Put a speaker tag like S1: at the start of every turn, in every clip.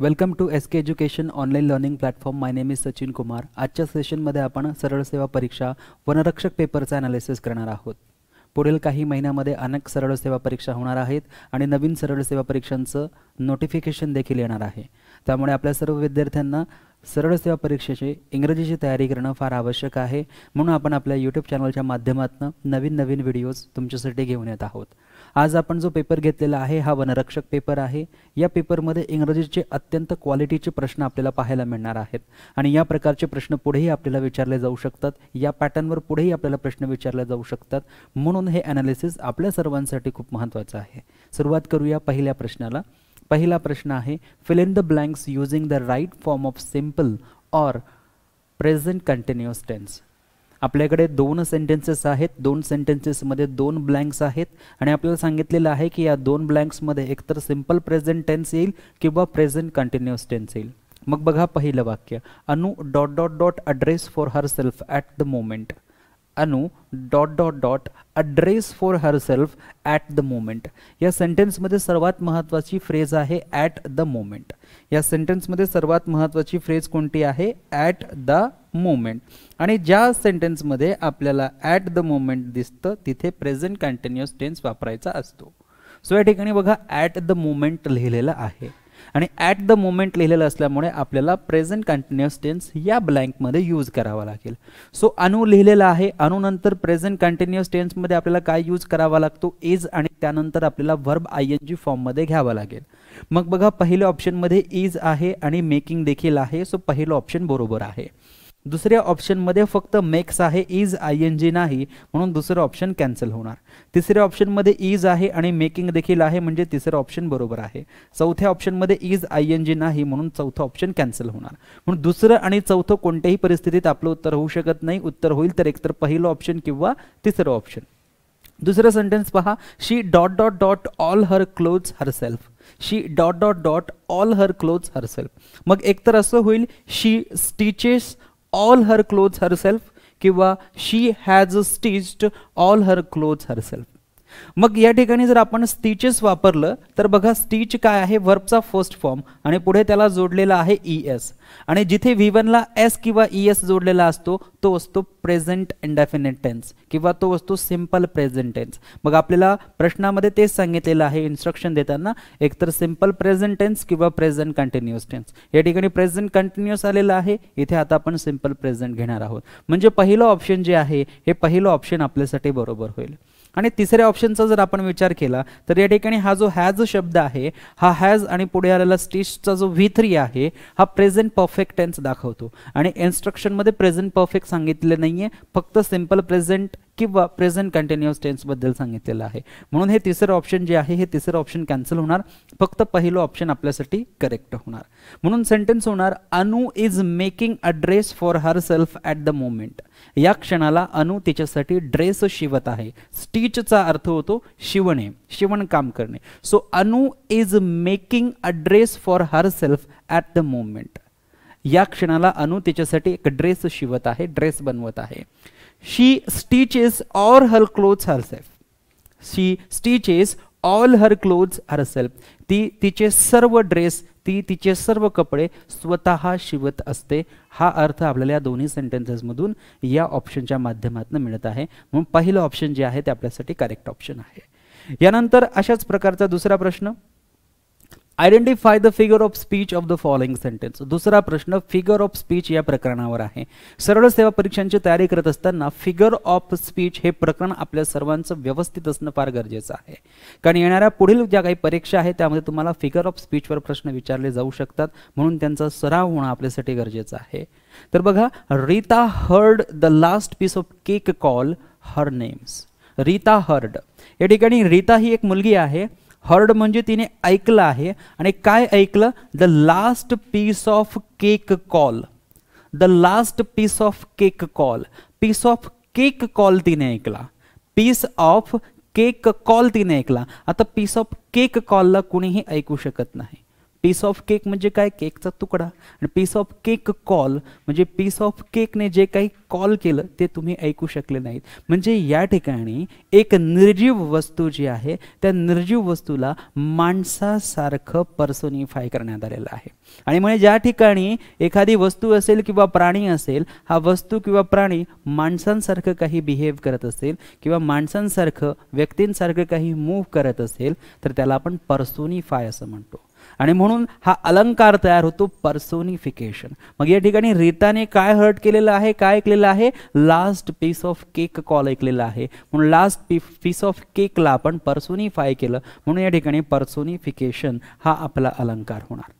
S1: Welcome to S K education online learning platform my name is Sachin Kumar आजच्या सेशनमध्ये आपण सरळ सेवा परीक्षा वनरक्षक पेपरचा ॲनालिसिस करणार आहोत पुढील काही महिन्यामध्ये अनेक सरळ सेवा परीक्षा होणार आहेत आणि नवीन सरळ सेवा परीक्षांचं नोटिफिकेशन देखील येणार आहे त्यामुळे आपल्या सर्व विद्यार्थ्यांना सरळ सेवा परीक्षेची इंग्रजीची तयारी करणं फार आवश्यक आहे म्हणून आपण आपल्या यूट्यूब चॅनलच्या माध्यमातून नवीन नवीन व्हिडिओज तुमच्यासाठी घेऊन येत आहोत आज आपण जो पेपर घेतलेला आहे हा वनरक्षक पेपर आहे या पेपरमध्ये इंग्रजीचे अत्यंत क्वालिटीचे प्रश्न आपल्याला पाहायला मिळणार आहेत आणि या प्रकारचे प्रश्न पुढेही आपल्याला विचारले जाऊ शकतात या पॅटर्नवर पुढेही आपल्याला प्रश्न विचारले जाऊ शकतात म्हणून हे ॲनालिसिस आपल्या सर्वांसाठी खूप महत्त्वाचं आहे सुरुवात करूया पहिल्या प्रश्नाला पहिला प्रश्न आहे fill in the blanks using the right form of simple or present continuous tense आपल्याकडे दोन सेंटेन्सेस आहेत दोन सेंटेन्सेसमध्ये दोन ब्लँक्स आहेत आणि आपल्याला सांगितलेलं आहे की या दोन ब्लँक्समध्ये एकतर सिम्पल प्रेझेंट टेन्स येईल किंवा प्रेझेंट कंटिन्युअस टेन्स येईल मग बघा पहिलं वाक्य Anu dot dot dot address for herself at the moment Anu dot dot dot address for herself at the moment या सेंटेन्समध्ये सर्वात महत्त्वाची फ्रेज आहे ॲट द मोमेंट या सेंटेन्समध्ये सर्वात महत्त्वाची फ्रेज कोणती आहे ॲट द मोमेंट आणि ज्या सेंटेन्समध्ये आपल्याला ॲट द मोमेंट दिसतं तिथे प्रेझेंट कंटिन्युअस टेन्स वापरायचा असतो सो या ठिकाणी बघा ॲट द मोमेंट लिहिलेलं आहे आणि ॲट द मोमेंट लिहिलेलं असल्यामुळे आपल्याला प्रेझेंट कंटिन्युअस टेन्स या ब्लँकमध्ये यूज करावा लागेल सो अनु लिहिलेला आहे अनुनंतर प्रेझेंट कंटिन्युअस टेन्समध्ये आपल्याला काय यूज करावा लागतो इज आणि त्यानंतर आपल्याला वर्ब आय एन जी फॉर्ममध्ये घ्यावा लागेल मग बघा पहिल्या ऑप्शनमध्ये इज आहे आणि मेकिंग देखील आहे सो पहिलं ऑप्शन बरोबर आहे दुसऱ्या ऑप्शनमध्ये फक्त मेक्स आहे इज आय एन जी नाही म्हणून दुसरं ऑप्शन कॅन्सल होणार तिसऱ्या ऑप्शनमध्ये इज आहे आणि मेकिंग देखील आहे म्हणजे तिसरं ऑप्शन बरोबर आहे चौथ्या ऑप्शनमध्ये इज आय एन जी नाही म्हणून चौथं ऑप्शन कॅन्सल होणार म्हणून दुसरं आणि चौथं कोणत्याही परिस्थितीत आपलं उत्तर होऊ शकत नाही उत्तर होईल तर एकतर पहिलं ऑप्शन किंवा तिसरं ऑप्शन दुसरं सेंटेन्स पहा she dot dot dot all her clothes herself she dot dot dot all her clothes herself मग एकतर असं होईल she stitches all her clothes herself Kiva. she has stitched all her clothes herself मग या ठिकाणी जर आपण स्टीचेस वापरलं तर बघा स्टीच काय आहे वर्बचा फर्स्ट फॉर्म आणि पुढे त्याला जोडलेला आहे ई e एस आणि जिथे व्ही वनला एस किंवा ई e एस जोडलेला असतो तो असतो प्रेझेंट इंडेफिनेट टेन्स किंवा तो असतो सिम्पल प्रेझेंट टेन्स मग आपल्याला प्रश्नामध्ये तेच सांगितलेलं आहे इन्स्ट्रक्शन देताना एकतर सिम्पल प्रेझेंट टेन्स किंवा प्रेझेंट कंटिन्युअस टेन्स या ठिकाणी प्रेझेंट कंटिन्युअस आलेला आहे इथे आता आपण सिम्पल प्रेझेंट घेणार आहोत म्हणजे पहिलं ऑप्शन जे आहे हे पहिलं ऑप्शन आपल्यासाठी बरोबर होईल आणि तिसऱ्या ऑप्शनचा जर आपण विचार केला तर या ठिकाणी हा जो हॅज शब्द आहे हा हॅज आणि पुढे आलेला स्टिचचा जो व्ही थ्री आहे हा प्रेझेंट परफेक्ट टेन्स दाखवतो आणि इन्स्ट्रक्शनमध्ये प्रेझेंट परफेक्ट सांगितले नाही आहे फक्त सिम्पल प्रेझेंट किंवा प्रेझेंट कंटिन्युअस टेन्सबद्दल सांगितलेलं आहे म्हणून हे तिसरं ऑप्शन जे आहे हे तिसरं ऑप्शन कॅन्सल होणार फक्त पहिलं ऑप्शन आपल्यासाठी करेक्ट होणार म्हणून सेंटेन्स होणार Anu is making a dress for herself at the moment या क्षणाला अनु तिच्यासाठी ड्रेस शिवत आहे स्टिचचा अर्थ होतो शिवणे काम करणे so Anu is making a dress for herself at the moment या क्षणाला अनु तिच्यासाठी एक ड्रेस शिवत आहे ड्रेस बनवत आहे she stitches all her clothes herself she stitches all her clothes herself ती तिचे सर्व ड्रेस ती तिचे सर्व कपडे स्वतः शिवत असते हा अर्थ आपल्याला या दोन्ही सेंटेन्सेसमधून या ऑप्शनच्या माध्यमातून मिळत आहे म्हणून पहिलं ऑप्शन जे आहे ते आपल्यासाठी करेक्ट ऑप्शन आहे यानंतर अशाच प्रकारचा दुसरा प्रश्न identify the figure of speech of the following sentence दुसरा प्रश्न फिगर ऑफ स्पीच या प्रकरणावर आहे सरळ सेवा परीक्षांची तयारी करत असताना फिगर ऑफ स्पीच हे प्रकरण आपल्या सर्वांचं व्यवस्थित असणं फार गरजेचं आहे कारण येणाऱ्या पुढील ज्या काही परीक्षा आहेत त्यामध्ये तुम्हाला फिगर ऑफ स्पीचवर प्रश्न विचारले जाऊ शकतात म्हणून त्यांचा सराव होणं आपल्यासाठी गरजेचं आहे तर बघा Rita heard the last piece of cake call her names Rita heard या ठिकाणी रीता ही एक मुलगी आहे हर्ड म्हणजे तिने ऐकलं आहे आणि काय ऐकलं the last piece of cake call the last piece of cake call piece of cake call तिने ऐकला पीस ऑफ केक कॉल तिने ऐकला आता पीस ऑफ केक कॉलला कुणीही ऐकू शकत नाही पीस ऑफ केक म्हणजे काय केकचा तुकडा आणि पीस ऑफ केक कॉल म्हणजे पीस ऑफ केकने जे काही कॉल केलं ते तुम्ही ऐकू शकले नाहीत म्हणजे या ठिकाणी एक निर्जीव वस्तू जी आहे त्या निर्जीव वस्तूला माणसासारखं पर्सोनिफाय करण्यात आलेलं आहे आणि म्हणजे ज्या ठिकाणी एखादी वस्तू असेल किंवा प्राणी असेल हा वस्तू किंवा प्राणी माणसांसारखं काही बिहेव करत असेल किंवा माणसांसारखं व्यक्तींसारखं काही मूव्ह करत असेल तर त्याला आपण पर्सोनिफाय असं म्हणतो आणि म्हणून हा अलंकार तयार होतो पर्सोनिफिकेशन मग या ठिकाणी रीताने काय हर्ट केलेलं आहे काय ऐकलेलं आहे last piece of cake call ऐकलेला आहे म्हणून लास्ट पीस ऑफ केकला आपण पर्सोनिफाय केलं म्हणून या ठिकाणी पर्सोनिफिकेशन हा आपला अलंकार होणार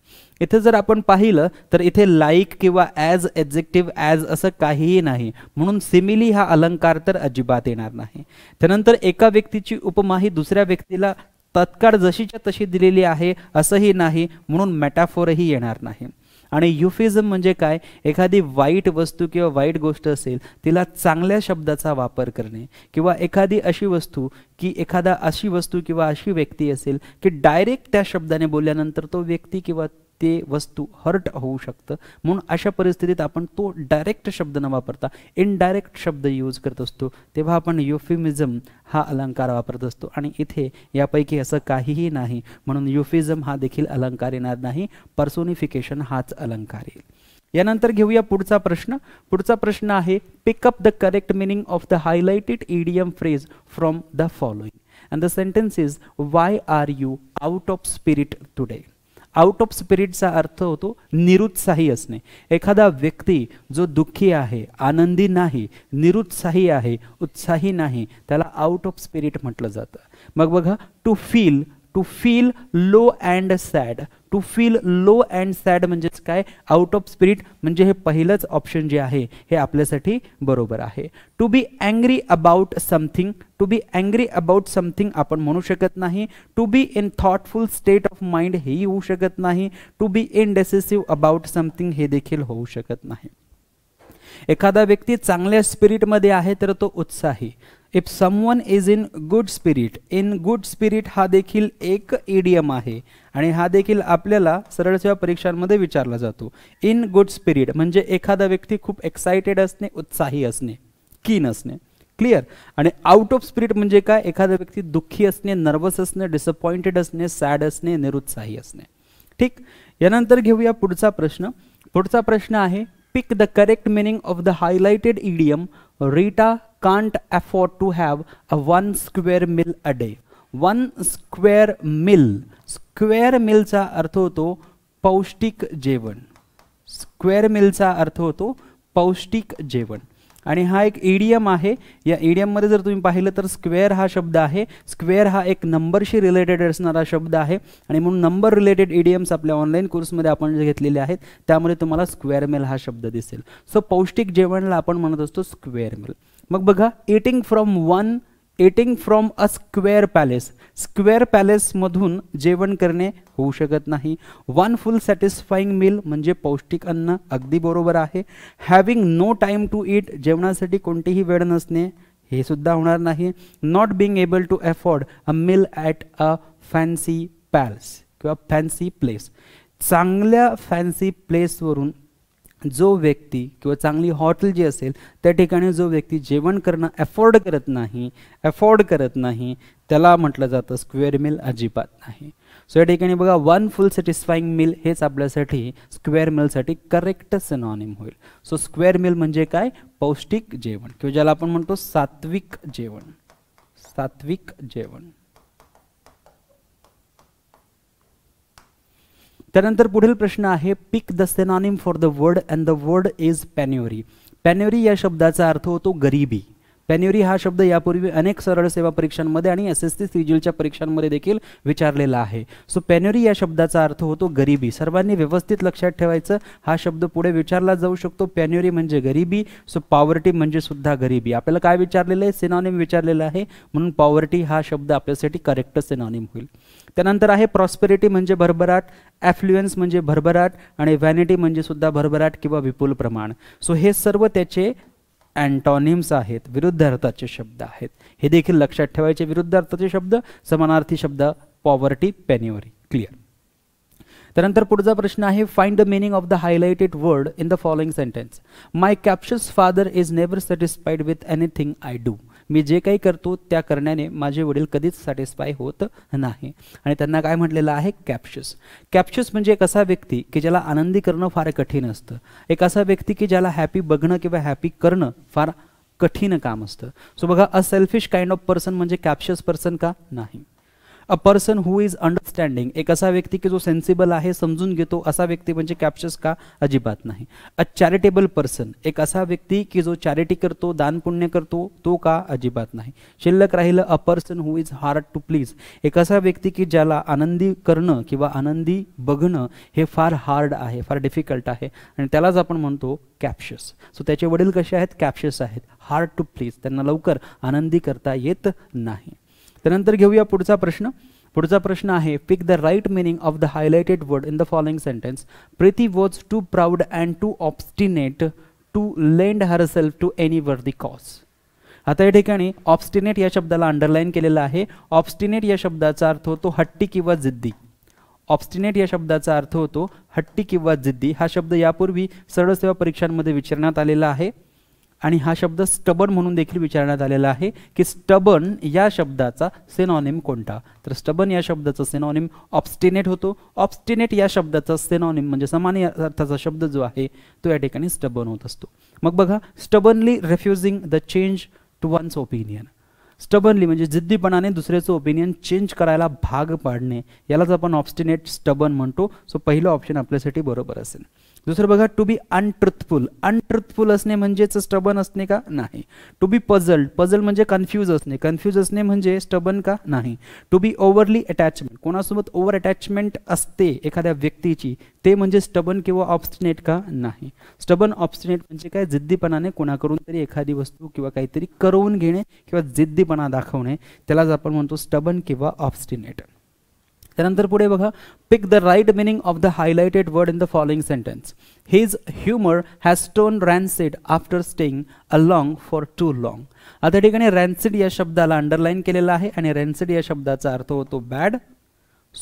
S1: इथे जर आपण पाहिलं तर इथे लाईक किंवा ॲज एक्झेक्टिव्ह ॲज असं काहीही नाही म्हणून सिमिली हा अलंकार तर अजिबात येणार नाही त्यानंतर एका व्यक्तीची उपमा ही दुसऱ्या व्यक्तीला तत्काळ जशीच्या तशी दिलेली आहे असंही नाही म्हणून मेटाफोरही येणार नाही आणि युफिझम म्हणजे काय एखादी वाईट वस्तू किंवा वाईट गोष्ट असेल तिला चांगल्या शब्दाचा वापर करणे किंवा एखादी अशी वस्तू की एखादा अशी वस्तू किंवा अशी व्यक्ती असेल की डायरेक्ट त्या शब्दाने बोलल्यानंतर तो व्यक्ती किंवा ते वस्तू हर्ट होऊ शकतं म्हणून अशा परिस्थितीत आपण तो डायरेक्ट शब्द न वापरता इनडायरेक्ट शब्द यूज करत असतो तेव्हा आपण युफिमिझम हा अलंकार वापरत असतो आणि इथे यापैकी असं काहीही नाही म्हणून युफिझम हा देखील अलंकार येणार नाही पर्सोनिफिकेशन हाच अलंकार येईल यानंतर घेऊया पुढचा प्रश्न पुढचा प्रश्न आहे pick up the correct meaning of the highlighted idiom phrase from the following and the sentence is why are you out of spirit today out of स्पिरिटचा अर्थ होतो निरुत्साही असणे एखादा व्यक्ती जो दुःखी आहे आनंदी नाही निरुत्साही आहे उत्साही नाही त्याला आउट ऑफ स्पिरिट म्हटलं जातं मग बघा to feel to feel low and sad to feel low and sad म्हणजेच काय आउट ऑफ स्पिरिट म्हणजे हे पहिलंच ऑप्शन जे आहे हे आपल्यासाठी बरोबर आहे to be angry about something to be angry about something आपण म्हणू शकत नाही to be in thoughtful state of mind हेही होऊ शकत नाही to be indecisive about something हे देखील होऊ शकत नाही एखादा व्यक्ती चांगल्या स्पिरिटमध्ये आहे तर तो उत्साही if someone is in good spirit in good spirit हा देखील एक ईडीएम आहे आणि हा देखील आपल्याला सरळ सेवा परीक्षांमध्ये विचारला जातो इन गुड स्पिरिट म्हणजे एखादा व्यक्ती खूप एक्साइटेड असणे उत्साही असणे कीन असणे क्लिअर आणि आउट ऑफ स्पिरिट म्हणजे काय एखादा व्यक्ती दुःखी असणे नर्वस असणे डिसअपॉइंटेड असणे सॅड असणे निरुत्साही असणे ठीक यानंतर घेऊया पुढचा प्रश्न पुढचा प्रश्न आहे pick the correct meaning of the highlighted idiom Rita can't afford to have a one square meal a day. One square meal square मिलचा अर्थ होतो पौष्टिक जेवण स्क्वेअर मिलचा अर्थ होतो पौष्टिक जेवण आणि हा एक ईडीएम आहे या ईडीएममध्ये जर तुम्ही पाहिलं तर स्क्वेअर हा शब्द आहे स्क्वेअर हा एक नंबरशी रिलेटेड असणारा शब्द आहे आणि म्हणून नंबर रिलेटेड ईडीएम्स आपल्या ऑनलाईन कोर्समध्ये आपण जे घेतलेले आहेत त्यामध्ये तुम्हाला स्क्वेअर मिल हा शब्द दिसेल सो पौष्टिक जेवणला आपण म्हणत असतो स्क्वेअर मिल मग बघा eating from one eating from a square palace square पॅलेसमधून जेवण करणे होऊ शकत नाही वन फुल सॅटिस्फाईंग मिल म्हणजे पौष्टिक अन्न अगदी बरोबर आहे having no time to eat जेवणासाठी कोणतीही वेळ नसणे हे सुद्धा होणार नाही not being able to afford a meal at a fancy palace किंवा फॅन्सी प्लेस चांगल्या फॅन्सी प्लेसवरून जो व्यक्ती किंवा चांगली हॉटेल जी असेल त्या ठिकाणी जो व्यक्ती जेवण करणं अफोर्ड करत नाही अफोर्ड करत नाही त्याला म्हटलं जातं स्क्वेअर मिल अजिबात नाही सो या ठिकाणी बघा वन फुल सॅटिस्फाईंग मिल हेच आपल्यासाठी स्क्वेअर मिलसाठी करेक्ट सनॉनिम होईल सो स्क्वेअर मिल म्हणजे काय पौष्टिक जेवण किंवा ज्याला आपण म्हणतो सात्विक जेवण सात्विक जेवण त्यानंतर पुढील प्रश्न आहे pick the synonym for the word and the word is penury penury या शब्दाचा अर्थ होतो गरिबी पॅन्युरी हा शब्द यापूर्वी अनेक सरळ सेवा परीक्षांमध्ये आणि एस एस सी सिजिलच्या परीक्षांमध्ये देखील विचारलेला आहे सो पॅन्युरी या शब्दाचा अर्थ होतो गरिबी सर्वांनी व्यवस्थित लक्षात ठेवायचं हा शब्द पुढे विचारला जाऊ शकतो पॅन्युरी म्हणजे गरिबी सो पॉवर्टी म्हणजे सुद्धा गरिबी आपल्याला काय विचारलेलं आहे सिनॉनिम विचारलेलं आहे म्हणून पॉवर्टी हा शब्द आपल्यासाठी करेक्ट सिनॉनिम होईल त्यानंतर आहे प्रॉस्पेरिटी म्हणजे भरभराट ॲफ्लुएन्स म्हणजे भरभराट आणि व्हॅनिटी म्हणजे सुद्धा भरभराट किंवा विपुल प्रमाण सो हे सर्व त्याचे अँटॉनिम्स आहेत विरुद्धार्थाचे शब्द आहेत हे देखील लक्षात ठेवायचे विरुद्ध अर्थाचे शब्द समानार्थी शब्द पॉवर्टी पॅन्युअरी क्लिअर त्यानंतर पुढचा प्रश्न आहे find the meaning of the highlighted word in the following sentence my captious father is never satisfied with anything I do मी जे काही करतो त्या करण्याने माझे वडील कधीच सॅटिस्फाय होत नाही आणि त्यांना काय म्हटलेलं आहे कॅप्शस कॅप्शस म्हणजे एक असा व्यक्ती की ज्याला आनंदी करणं फार कठीण असतं एक असा व्यक्ती की ज्याला हॅपी बघणं किंवा हॅपी करणं फार कठीण काम असतं सो बघा a selfish kind of person म्हणजे कॅप्शस पर्सन का नाही a person who is understanding एक असा व्यक्ती की जो सेन्सिबल आहे समजून घेतो असा व्यक्ती म्हणजे कॅप्शस का अजिबात नाही अ चॅरिटेबल पर्सन एक असा व्यक्ती की जो चॅरिटी करतो दानपुण्य करतो तो का अजिबात नाही शिल्लक राहिलं a person who is hard to please एक असा व्यक्ती की ज्याला आनंदी करणं किंवा आनंदी बघणं हे फार हार्ड आहे फार डिफिकल्ट आहे आणि त्यालाच आपण म्हणतो कॅप्शस सो त्याचे वडील कसे आहेत कॅप्शस आहेत हार्ड टू प्लीज त्यांना लवकर आनंदी करता येत नाही त्यानंतर घेऊया पुढचा प्रश्न पुढचा प्रश्न आहे pick the right meaning of the highlighted word in the following sentence Preeti was too proud and too obstinate to lend herself to any the cause आता या ठिकाणी ऑब्स्टिनेट या शब्दाला अंडरलाईन केलेला आहे ऑब्स्टिनेट या शब्दाचा अर्थ होतो हट्टी किंवा जिद्दी ऑब्स्टिनेट या शब्दाचा अर्थ होतो हट्टी किंवा जिद्दी हा शब्द यापूर्वी सरळ सेवा परीक्षांमध्ये विचारण्यात आलेला आहे आणि हा शब्द स्टबन म्हणून देखील विचारण्यात आलेला आहे की स्टबन या शब्दाचा सेनॉनिम कोणता तर स्टबन या शब्दाचा सेनॉनिम ऑब्स्टिनेट होतो ऑप्स्टिनेट या शब्दाचा सेनॉनिम म्हणजे समान अर्थाचा शब्द जो आहे तो या ठिकाणी स्टबन होत असतो मग बघा stubbornly refusing the change to one's opinion stubbornly म्हणजे जिद्दीपणाने दुसऱ्याचं ओपिनियन चेंज करायला भाग पाडणे यालाच आपण ऑब्स्टिनेट स्टबन म्हणतो सो पहिलं ऑप्शन आपल्यासाठी बरोबर असेल दुसरं बघा टू बी अनट्रुथफुल अनट्रुथफुल असणे म्हणजेच स्टबन असणे का नाही टू बी पझल्ड पझल म्हणजे कन्फ्यूज असणे कन्फ्यूज असणे म्हणजे स्टबन का नाही टू बी ओव्हरली अटॅचमेंट कोणासोबत ओव्हर अटॅचमेंट असते एखाद्या व्यक्तीची ते म्हणजे स्टबन किंवा ऑप्स्टिनेट का नाही स्टबन ऑब्स्टिनेट म्हणजे काय जिद्दीपणाने कोणाकडून तरी एखादी वस्तू किंवा काहीतरी करवून घेणे किंवा जिद्दी उतावळीपणा दाखवणे त्यालाच आपण म्हणतो स्टबन किंवा ऑब्स्टिनेट त्यानंतर पुढे बघा pick the right meaning of the highlighted word in the following sentence his humour has tone rancid after staying a for too long आता ठिकाणी रॅन्सिड या शब्दाला अंडरलाईन केलेला आहे आणि रॅन्सिड या शब्दाचा अर्थ होतो बॅड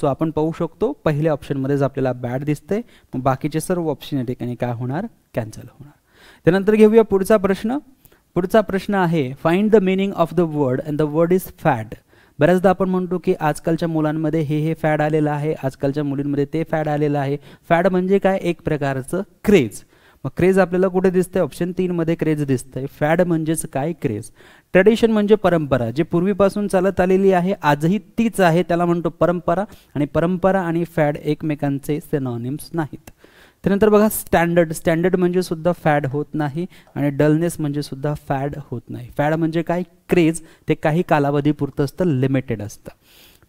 S1: सो आपण पाहू शकतो पहिल्या ऑप्शनमध्येच आपल्याला बॅड दिसते बाकीचे सर्व ऑप्शन या ठिकाणी काय होणार कॅन्सल होणार त्यानंतर घेऊया पुढचा प्रश्न पुढचा प्रश्न आहे find the meaning of the word and the word is fat बऱ्याचदा आपण म्हणतो की आजकालच्या मुलांमध्ये हे हे फॅड आलेलं आहे आजकालच्या मुलींमध्ये ते फॅड आलेलं आहे फॅड म्हणजे काय एक प्रकारचं क्रेज मग क्रेज आपल्याला कुठे दिसतंय ऑप्शन तीनमध्ये क्रेज दिसतंय फॅड म्हणजेच काय क्रेज ट्रेडिशन म्हणजे परंपरा जे पूर्वीपासून चालत आलेली आहे आजही तीच आहे त्याला म्हणतो परंपरा आणि परंपरा आणि फॅड एकमेकांचे सेनॉनिम्स नाहीत त्यानंतर बघा स्टँडर्ड स्टँडर्ड म्हणजे सुद्धा फॅड होत नाही आणि डलनेस म्हणजे सुद्धा फॅड होत नाही फॅड म्हणजे काय क्रेज ते काही कालावधीपुरतं असतं लिमिटेड असतं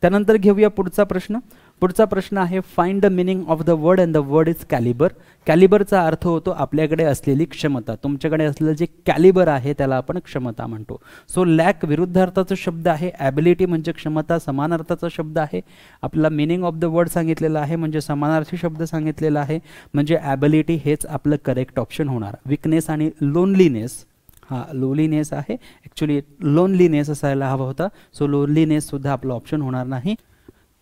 S1: त्यानंतर घेऊया पुढचा प्रश्न पुढचा प्रश्न आहे find the meaning of the word and the word is calibre कॅलिबरचा अर्थ होतो आपल्याकडे असलेली क्षमता तुमच्याकडे असलेलं जे कॅलिबर आहे त्याला आपण क्षमता म्हणतो सो लॅक विरुद्ध अर्थाचा शब्द आहे ॲबिलिटी म्हणजे क्षमता समान अर्थाचा शब्द आहे आपला मिनिंग ऑफ द वर्ड सांगितलेला आहे म्हणजे समानार्थी शब्द सांगितलेला आहे म्हणजे ॲबिलिटी हेच आपलं करेक्ट ऑप्शन होणार विकनेस आणि लोनलीनेस हा लोनलीनेस आहे ॲक्च्युली लोनलीनेस असायला हवा होता सो लोनलीनेससुद्धा आपलं ऑप्शन होणार नाही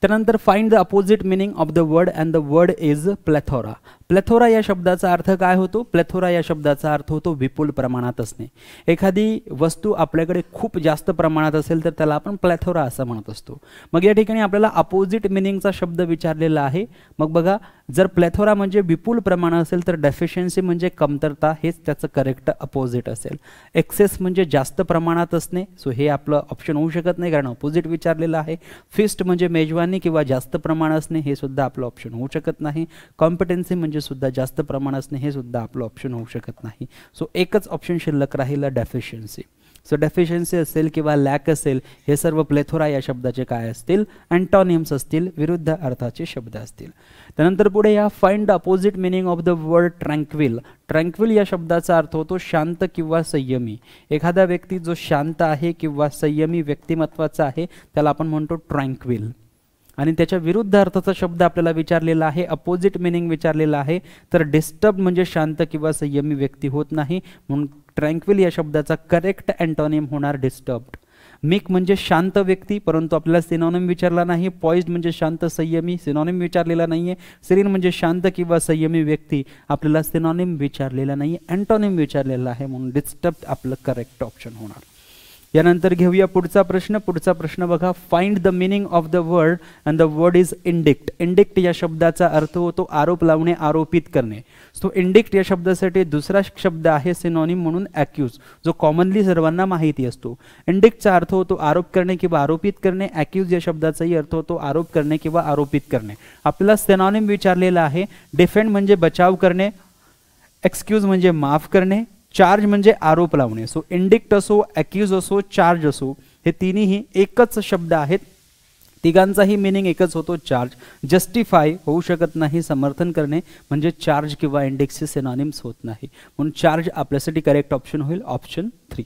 S1: Then, find the opposite meaning of the word and the word is plethora. Plethora या शब्दाचा अर्थ काय होतो प्लथोरा या शब्दाचा अर्थ होतो विपुल प्रमाणात असणे एखादी वस्तू आपल्याकडे खूप जास्त प्रमाणात असेल तर त्याला आपण प्लॅथोरा असं म्हणत असतो मग या ठिकाणी आपल्याला अपोजिट मिनिंगचा शब्द विचारलेला आहे मग बघा जर प्लॅथोरा म्हणजे विपुल प्रमाण असेल तर डेफिशियन्सी म्हणजे कमतरता हेच त्याचं करेक्ट अपोजिट असेल एक्सेस म्हणजे जास्त प्रमाणात असणे सो हे आपलं ऑप्शन होऊ शकत नाही कारण अपोजिट विचारलेलं आहे फिस्ट म्हणजे मेजवानी किंवा जास्त प्रमाण असणे हे सुद्धा आपलं ऑप्शन होऊ शकत नाही कॉम्पिटन्सी म्हणजे सुद्धा जास्त असणे हे सुद्धा आपलं ऑप्शन होऊ शकत नाही सो एकच ऑप्शन शिल्लक राहील डेफिशियन्सी सो डेफिशियन्सी असेल किंवा लॅक असेल हे सर्व प्लेथोरा या शब्दाचे काय असतील अँटॉनियम्स असतील विरुद्ध अर्थाचे शब्द असतील त्यानंतर पुढे या find opposite meaning of the word tranquil tranquil या शब्दाचा अर्थ होतो शांत किंवा संयमी एखादा व्यक्ती जो शांत आहे किंवा संयमी व्यक्तिमत्वाचा आहे त्याला आपण म्हणतो ट्रँक्विल आणि त्याच्या विरुद्ध अर्थाचा शब्द आपल्याला विचारलेला आहे अपोजिट मिनिंग विचारलेला आहे तर डिस्टर्ब म्हणजे शांत किंवा संयमी व्यक्ती होत नाही म्हणून ट्रँक्विल या शब्दाचा करेक्ट अँटॉनिम होणार डिस्टर्ब्ड मिक म्हणजे शांत व्यक्ती परंतु आपल्याला सिनॉनिम विचारला नाही पॉइज म्हणजे शांत संयमी सिनॉनिम विचारलेला नाही आहे सिरीन म्हणजे शांत किंवा संयमी व्यक्ती आपल्याला सिनॉनिम विचारलेला नाही आहे अँटॉनिम विचारलेला आहे म्हणून डिस्टर्ब आपलं करेक्ट ऑप्शन होणार यानंतर घेऊया पुढचा प्रश्न पुढचा प्रश्न बघा find the meaning of the word and the word is indict indict या शब्दाचा अर्थ होतो आरोप लावणे आरोपित करणे सो इंडिक्ट या शब्दासाठी दुसरा शब्द आहे सिनॉनिम म्हणून ॲक्यूज जो कॉमनली सर्वांना माहिती असतो इंडिक्टचा अर्थ होतो आरोप करणे किंवा आरोपित करणे ॲक्यूज या शब्दाचाही अर्थ होतो आरोप करणे किंवा आरोपित करणे आपला सिनॉनिम विचारलेला आहे डिफेंड म्हणजे बचाव करणे एक्सक्यूज म्हणजे माफ करणे चार्ज म्हणजे आरोप लावणे सो इंडिक्ट असो अक्यूज असो चार्ज असो हे तिन्ही एकच शब्द आहेत तिघांचाही मिनिंग एकच होतो चार्ज जस्टिफाय होऊ शकत नाही समर्थन करणे म्हणजे चार्ज किंवा इंडेक्सेस सेनानिम्स होत नाही म्हणून चार्ज आपल्यासाठी करेक्ट ऑप्शन होईल ऑप्शन थ्री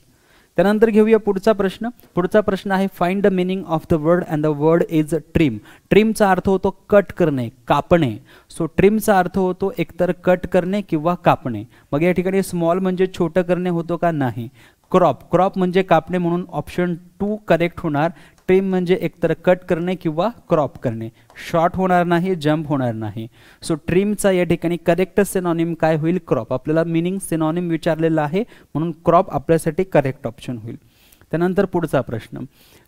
S1: त्यानंतर घेऊया पुढचा प्रश्न पुढचा प्रश्न आहे find the meaning of the word and the word is trim ट्रिमचा अर्थ होतो कट करणे कापणे सो ट्रिमचा अर्थ होतो एकतर कट करणे किंवा कापणे मग या ठिकाणी स्मॉल म्हणजे छोटं करणे होतो का नाही क्रॉप क्रॉप म्हणजे कापणे म्हणून ऑप्शन टू करेक्ट होणार ट्रिम म्हणजे एकतर कट करणे किंवा क्रॉप करणे शॉर्ट होणार नाही जम्प होणार नाही सो ट्रिमचा या ठिकाणी करेक्ट सेनॉनिम काय होईल क्रॉप आपल्याला मिनिंग सेनॉनिम विचारलेला आहे म्हणून क्रॉप आपल्यासाठी करेक्ट ऑप्शन होईल त्यानंतर पुढचा प्रश्न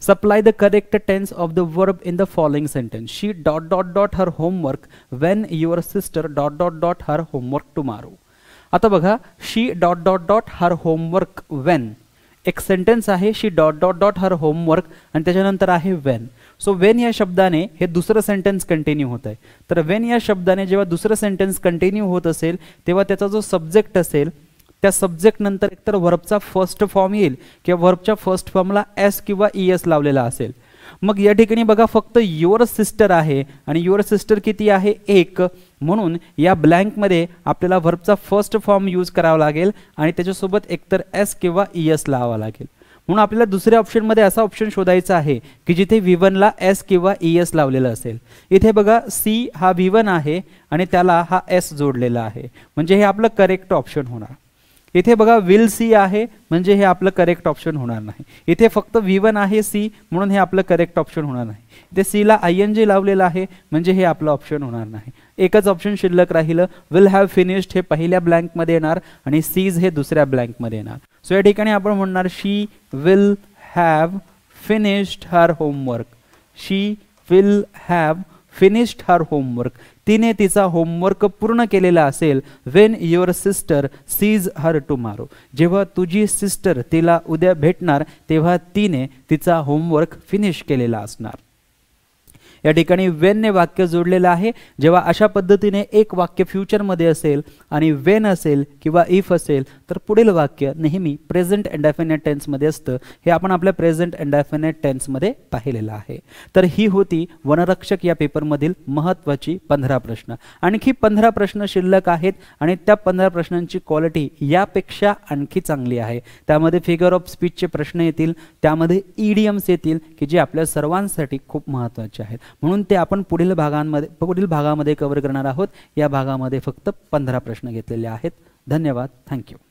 S1: supply the correct tense of the verb in the following sentence she dot dot dot her homework when your sister dot dot dot her homework tomorrow आता बघा she dot dot dot her homework when एक sentence आहे she dot dot dot her homework आणि त्याच्यानंतर आहे Wien so when या शब्दाने हे दुसरं सेंटेन्स कंटिन्यू होत आहे तर वेन या शब्दाने जेव्हा दुसरं सेंटेन्स कंटिन्यू होत असेल तेव्हा त्याचा जो सब्जेक्ट असेल त्या सब्जेक्ट नंतर एकतर वर्बचा फर्स्ट फॉर्म येईल किंवा व्हर्बच्या फर्स्ट फॉर्मला एस किंवा ई एस लावलेला असेल मग या ठिकाणी बघा फक्त युअर सिस्टर आहे आणि युअर सिस्टर किती आहे एक म्हणून या ब्लँक मध्ये आपल्याला व्हर्बचा फर्स्ट फॉर्म यूज करावा लागेल आणि त्याच्यासोबत एकतर एस किंवा ई एस लावावा लागेल म्हणून आपल्याला दुसऱ्या ऑप्शनमध्ये असा ऑप्शन शोधायचा आहे की जिथे व्ही ला एस किंवा ई एस लावलेलं असेल इथे बघा सी हा व्ही वन आहे आणि त्याला हा एस जोडलेला आहे म्हणजे हे आपलं करेक्ट ऑप्शन होणार इथे बघा विल सी आहे म्हणजे हे आपलं करेक्ट ऑप्शन होणार नाही इथे फक्त व्ही वन आहे सी म्हणून हे आपलं करेक्ट ऑप्शन होणार नाही इथे सीला आय एन जी लावलेलं आहे म्हणजे हे आपलं ऑप्शन होणार नाही एकच ऑप्शन शिल्लक राहिलं विल हॅव फिनिश्ड हे पहिल्या ब्लँकमध्ये येणार आणि सीज हे दुसऱ्या ब्लँकमध्ये येणार सो या ठिकाणी आपण म्हणणार she will have finished her homework she will have finished her homework तिने तिचा होमवर्क पूर्ण केलेला असेल when your sister sees her tomorrow जेव्हा तुझी सिस्टर तिला उद्या भेटणार तेव्हा तिने तिचा होमवर्क फिनिश केलेला असणार या ठिकाणी वेनने वाक्य जोडलेलं आहे जेव्हा अशा पद्धतीने एक वाक्य फ्युचरमध्ये असेल आणि वेन असेल किंवा इफ असेल तर पुढील वाक्य नेहमी प्रेझेंट अँड डेफिनेट टेन्समध्ये असतं हे आपण आपल्या प्रेझेंट अँड डेफिनेट टेन्समध्ये पाहिलेलं आहे तर ही होती वनरक्षक या पेपरमधील महत्त्वाची पंधरा प्रश्न आणखी पंधरा प्रश्न शिल्लक आहेत आणि त्या पंधरा प्रश्नांची क्वालिटी यापेक्षा आणखी चांगली आहे त्यामध्ये फिगर ऑफ स्पीचचे प्रश्न येतील त्यामध्ये ईडीएम्स येतील की जे आपल्या सर्वांसाठी खूप महत्त्वाचे आहेत म्हणून ते आपण पुढील भागांमध्ये पुढील भागामध्ये कवर करणार आहोत या भागामध्ये फक्त पंधरा प्रश्न घेतलेले आहेत धन्यवाद थँक्यू